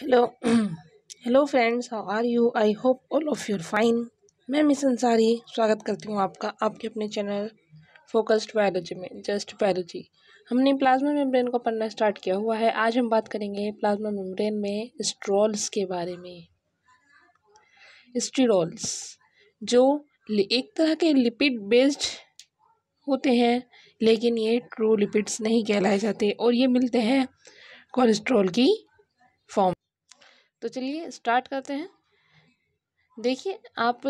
hello hello friends how are you I hope all of your fine मैं Miss Ansari स्वागत करती हूँ आपका आपके अपने चैनल फोकस्ड बायोलॉजी में जस्ट बायोलॉजी हमने प्लाज्मा मेम्ब्रेन को पढ़ना स्टार्ट किया हुआ है आज हम बात करेंगे प्लाज्मा मेम्ब्रेन में स्ट्रॉल्स के बारे में स्टीरोल्स जो एक तरह के लिपिड बेस्ड होते हैं लेकिन ये ट्रू लिपिड्स नहीं कहलाए जाते और ये मिलते हैं कोलेस्ट्रॉल की फॉर्म तो चलिए स्टार्ट करते हैं देखिए आप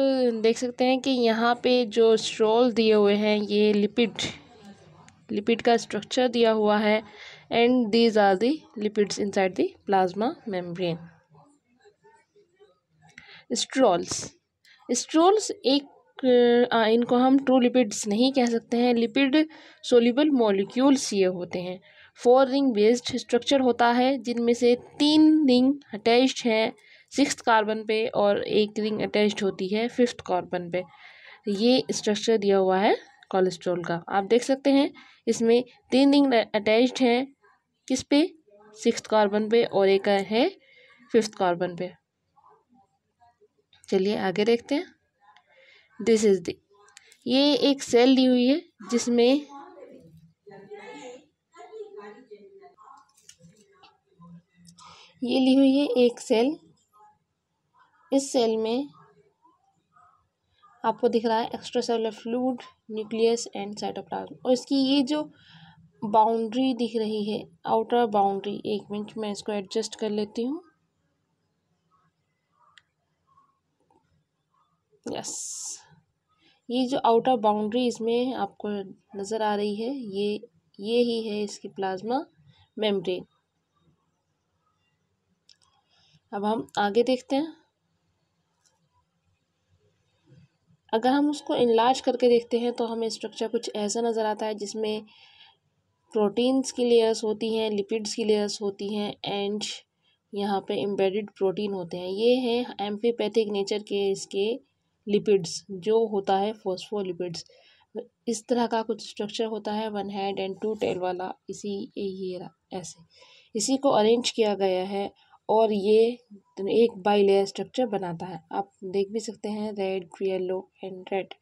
देख सकते हैं कि यहाँ पे जो स्ट्रोल दिए हुए हैं ये लिपिड लिपिड का स्ट्रक्चर दिया हुआ है and these are the lipids inside the plasma membrane sterols sterols एक आ, इनको हम ट्रू लिपिड्स नहीं कह सकते हैं लिपिड सोलिबल मॉलिक्यूल्स ये होते हैं फोर रिंग बेस्ड स्ट्रक्चर होता है जिनमें से तीन रिंग अटैच्ड है सिक्स कार्बन पे और एक रिंग अटैच्ड होती है फिफ्थ कार्बन पे ये स्ट्रक्चर दिया हुआ है कोलेस्ट्रॉल का आप देख सकते हैं इसमें तीन रिंग अटैच्ड हैं किस पे सिक्स कार्बन पे और एक है फिफ्थ कार्बन पे चलिए आगे देखते हैं दिस इज़ दी ये एक सेल दी हुई है जिसमें ये ली हुई है एक सेल इस सेल में आपको दिख रहा है extracellular fluid nucleus and cytoplasm और इसकी ये जो बाउंड्री दिख रही है आउटर बाउंड्री एक मिनट मैं इसको एडजस्ट कर लेती हूँ यस ये जो आउटर बाउंड्री इसमें आपको नज़र आ रही है ये ये ही है इसकी प्लाज्मा मेम्ब्रेन अब हम आगे देखते हैं अगर हम उसको इनलाज करके देखते हैं तो हमें स्ट्रक्चर कुछ ऐसा नज़र आता है जिसमें प्रोटीन्स की लेयर्स होती हैं लिपिड्स की लेयर्स होती हैं एंड यहाँ पे एम्बेडेड प्रोटीन होते हैं ये हैं एम्फीपैथिक नेचर के इसके लिपिड्स जो होता है फोस्फोलिपिड्स इस तरह का कुछ स्ट्रक्चर होता है one head and two tail वाला इसी ये ऐसे इसी को अरेंज किया गया है और ये तो एक बाई लेयर स्ट्रक्चर बनाता है आप देख भी सकते हैं रेड येलो एंड रेड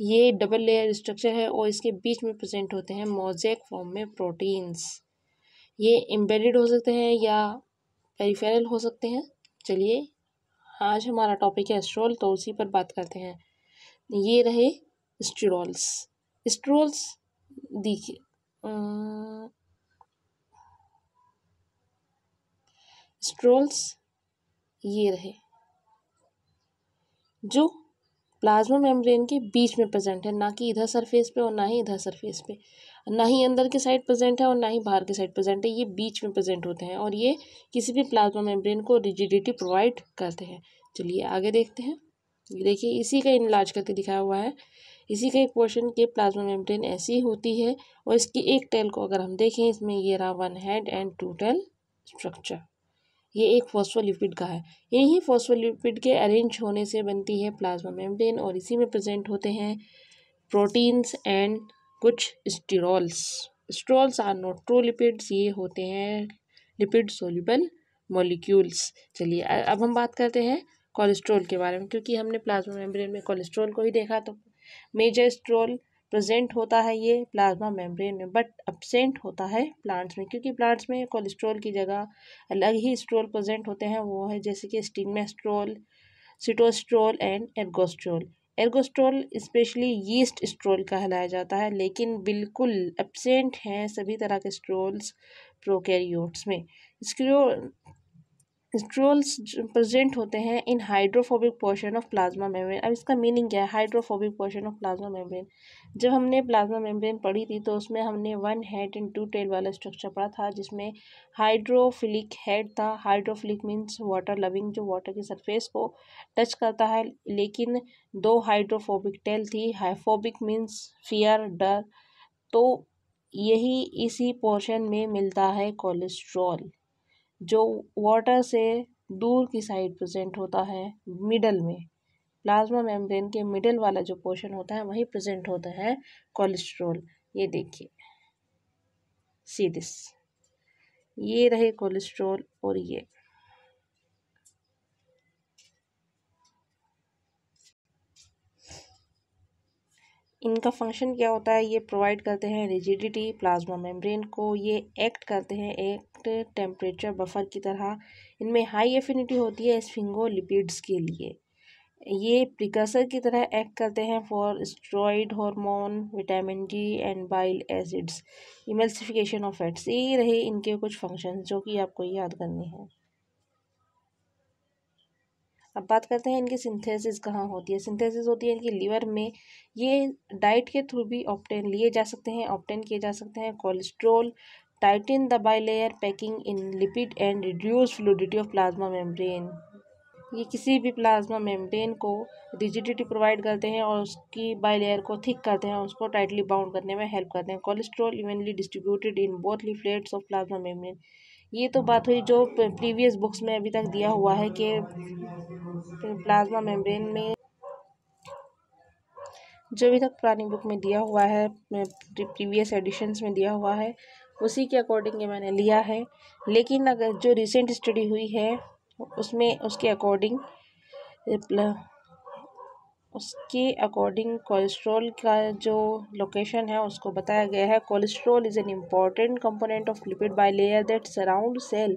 ये डबल लेयर स्ट्रक्चर है और इसके बीच में प्रेजेंट होते हैं मोजेक फॉर्म में प्रोटीन्स ये एम्बेडेड हो सकते हैं या पेरीफेरल हो सकते हैं चलिए आज हमारा टॉपिक है एस्ट्रोल तो उसी पर बात करते हैं ये रहे स्ट्रोल्स स्ट्रोल्स देखिए अं, स्ट्रोल्स ये रहे जो प्लाज्मा मेम्ब्रेन के बीच में प्रेजेंट है ना कि इधर सरफेस पे और ना ही इधर सरफेस पे ना ही अंदर के साइड प्रेजेंट है और ना ही बाहर के साइड प्रेजेंट है ये बीच में प्रेजेंट होते हैं और ये किसी भी प्लाज्मा मेम्ब्रेन को रिजिडिटी प्रोवाइड करते हैं चलिए आगे देखते हैं देखिए इसी का इलाज करके दिखाया हुआ है इसी का एक पोर्शन के प्लाज्मा मेम्ब्रेन ऐसी होती है और इसकी एक टेल को अगर हम देखें इसमें ये रहा one head and two tail structure ये एक फॉस्फोलिपिड का है यही फॉस्फोलिपिड के अरेंज होने से बनती है प्लाज्मा मेम्ब्रेन और इसी में प्रेजेंट होते हैं प्रोटीन्स एंड कुछ sterols sterols are not true lipids ये होते हैं लिपिड सोल्यूबल मोलिक्यूल्स चलिए अब हम बात करते हैं कोलेस्ट्रॉल के बारे में क्योंकि हमने प्लाज्मा मेम्ब्रेन में कोलेस्ट्रॉल को ही देखा तो मेजर स्ट्रोल प्रेजेंट होता है ये प्लाज्मा मेम्ब्रेन में बट अब्सेंट होता है प्लांट्स में क्योंकि प्लांट्स में कोलेस्ट्रॉल की जगह अलग ही स्ट्रोल प्रेजेंट होते हैं वो है जैसे कि stigmasterol sitosterol and ergosterol ergosterol specially yeast sterol कहलाया जाता है लेकिन बिल्कुल अपसेंट हैं सभी तरह के स्ट्रोल्स प्रोकैरियोट्स में स्क्रो स्ट्रोल्स प्रेजेंट होते हैं in hydrophobic portion of plasma membrane अब इसका मीनिंग क्या है hydrophobic portion of plasma membrane जब हमने प्लाज्मा मेम्ब्रेन पढ़ी थी तो उसमें हमने one head and two tail वाला स्ट्रक्चर पढ़ा था जिसमें हाइड्रोफिलिक हेड था हाइड्रोफिलिक मीन्स वाटर लविंग जो वाटर की सरफेस को टच करता है लेकिन दो हाइड्रोफोबिक टेल थी हाइफोबिक मीन्स फियर डर तो यही इसी पोर्शन में मिलता है कोलेस्ट्रॉल जो वाटर से दूर की साइड प्रेजेंट होता है मिडल में प्लाज्मा मेम्ब्रेन के मिडल वाला जो पोर्शन होता है वही प्रेजेंट होता है कोलेस्ट्रोल ये देखिए सी दिस ये रहे कोलेस्ट्रोल और ये इनका फंक्शन क्या होता है ये प्रोवाइड करते हैं रिजिडिटी प्लाज्मा मेम्ब्रेन को ये एक्ट करते हैं एक सॉफ्ट टेम्परेचर बफर की तरह इनमें हाई एफिनिटी होती है स्फिंगोलिपिड्स के लिए ये प्रिकर्सर की तरह एक्ट करते हैं for steroid hormone vitamin D and bile acids emulsification of fats ये रहे इनके कुछ फंक्शन जो कि आपको याद करने हैं अब बात करते हैं इनकी सिंथेसिस कहाँ होती है सिंथेसिस होती है इनकी लीवर में ये डाइट के थ्रू भी ऑप्टेन लिए जा सकते हैं ऑप्टेन किए जा सकते हैं cholesterol tighten the bilayer packing in lipid and reduce fluidity of plasma membrane ये किसी भी प्लाज्मा मेम्ब्रेन को रिजिडिटी प्रोवाइड करते हैं और उसकी बाइलेयर को थिक करते हैं और उसको टाइटली बाउंड करने में हेल्प करते हैं cholesterol evenly distributed in both leaflets of plasma membrane ये तो बात हुई जो प्रीवियस बुक्स में अभी तक दिया हुआ है कि प्लाज्मा मेम्ब्रेन में जो अभी तक पुरानी बुक में दिया हुआ है प्रीवियस एडिशंस में दिया हुआ है उसी के अकॉर्डिंग ये मैंने लिया है लेकिन अगर जो रिसेंट स्टडी हुई है उसमें उसके अकॉर्डिंग उसके अकॉर्डिंग कोलेस्ट्रॉल का जो लोकेशन है उसको बताया गया है cholesterol is an important component of lipid bilayer that surround cell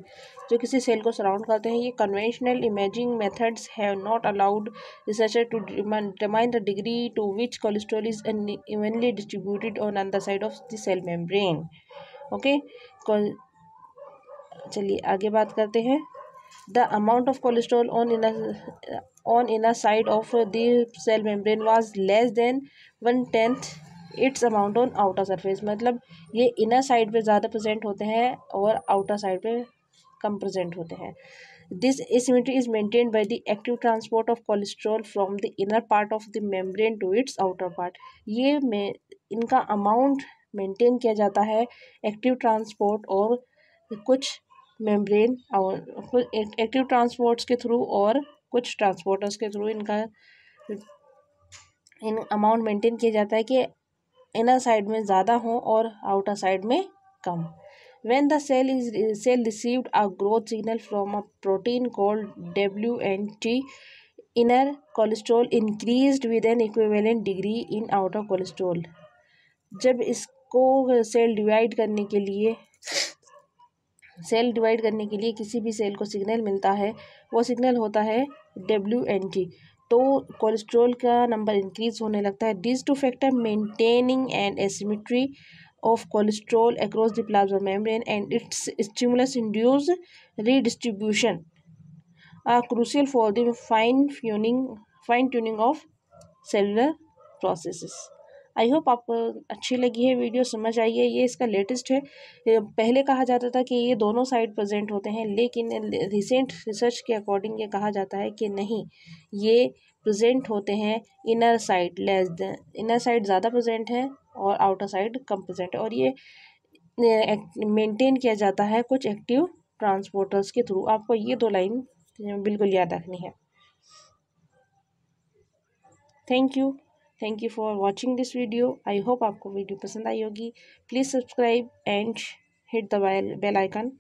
जो किसी सेल को सराउंड करते हैं ये conventional imaging methods have not allowed researcher to determine the degree to which cholesterol is evenly distributed on on the side of the cell membrane okay चलिए आगे बात करते हैं the amount of cholesterol on in on inside of the cell membrane was less than one tenth its amount on outer surface मतलब ये inner side पे ज़्यादा present होते हैं और आउटर साइड पे कम प्रेजेंट होते हैं this asymmetry is maintain by the active transport of cholesterol from the inner part of the membrane to its outer part ये में इनका अमाउंट मेंटेन किया जाता है एक्टिव ट्रांसपोर्ट और कुछ मेम्ब्रेन और एक्टिव ट्रांसपोर्ट्स के थ्रू और कुछ ट्रांसपोर्टर्स के थ्रू इनका इन अमाउंट मेंटेन किया जाता है कि इनर साइड में ज़्यादा हो और आउटर साइड में कम when the cell is cell received a growth signal from a protein called W N T inner cholesterol increased with an equivalent degree in outer cholesterol जब इस को सेल डिवाइड करने के लिए सेल डिवाइड करने के लिए किसी भी सेल को सिग्नल मिलता है वो सिग्नल होता है डब्ल्यू एन टी तो कोलेस्ट्रोल का नंबर इंक्रीज होने लगता है this two factor maintaining and asymmetry of cholesterol across the plasma membrane and its stimulus induce redistribution are crucial for the fine tuning fine tuning of cellular processes I hope आपको अच्छी लगी है video समझ आई है ये इसका latest है पहले कहा जाता था कि ये दोनों साइड प्रेजेंट होते हैं लेकिन रिसेंट रिसर्च के अकॉर्डिंग ये कहा जाता है कि नहीं ये प्रेजेंट होते हैं inner side less inner side ज़्यादा प्रेजेंट है और आउटर साइड कम प्रेजेंट है और ये मेंटेन किया जाता है कुछ एक्टिव ट्रांसपोर्टर्स के थ्रू आपको ये दो लाइन बिल्कुल याद रखनी है thank you thank you for watching this video I hope आपको वीडियो पसंद आई होगी please subscribe and hit the bell icon